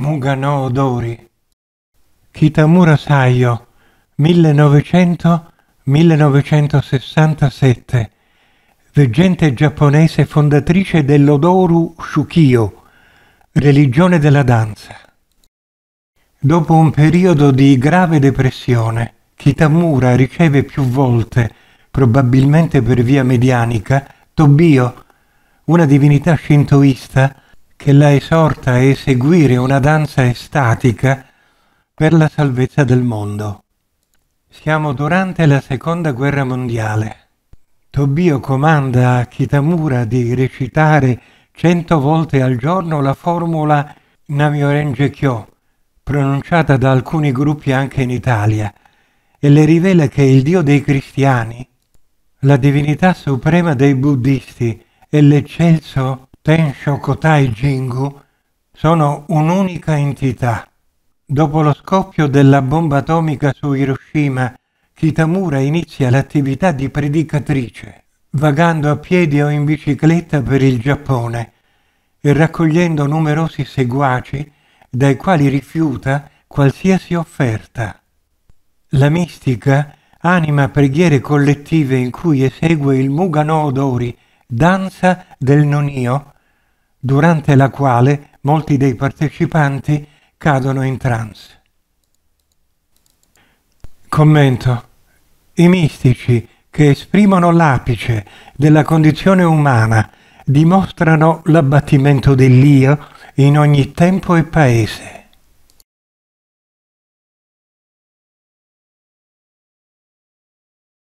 Mugano Odori. Kitamura Saio, 1900-1967, veggente giapponese fondatrice dell'Odoru Shukio, religione della danza. Dopo un periodo di grave depressione, Kitamura riceve più volte, probabilmente per via medianica, Tobio, una divinità shintoista che la esorta a eseguire una danza estatica per la salvezza del mondo. Siamo durante la seconda guerra mondiale. Tobio comanda a Kitamura di recitare cento volte al giorno la formula Namiorenje Kyo, pronunciata da alcuni gruppi anche in Italia, e le rivela che il Dio dei cristiani, la divinità suprema dei buddisti e l'eccelso Tensho Kotai Jingu sono un'unica entità. Dopo lo scoppio della bomba atomica su Hiroshima, Kitamura inizia l'attività di predicatrice, vagando a piedi o in bicicletta per il Giappone e raccogliendo numerosi seguaci dai quali rifiuta qualsiasi offerta. La mistica anima preghiere collettive in cui esegue il Mugano Odori, danza del nonio durante la quale molti dei partecipanti cadono in trance. Commento. I mistici che esprimono l'apice della condizione umana dimostrano l'abbattimento dell'io in ogni tempo e paese.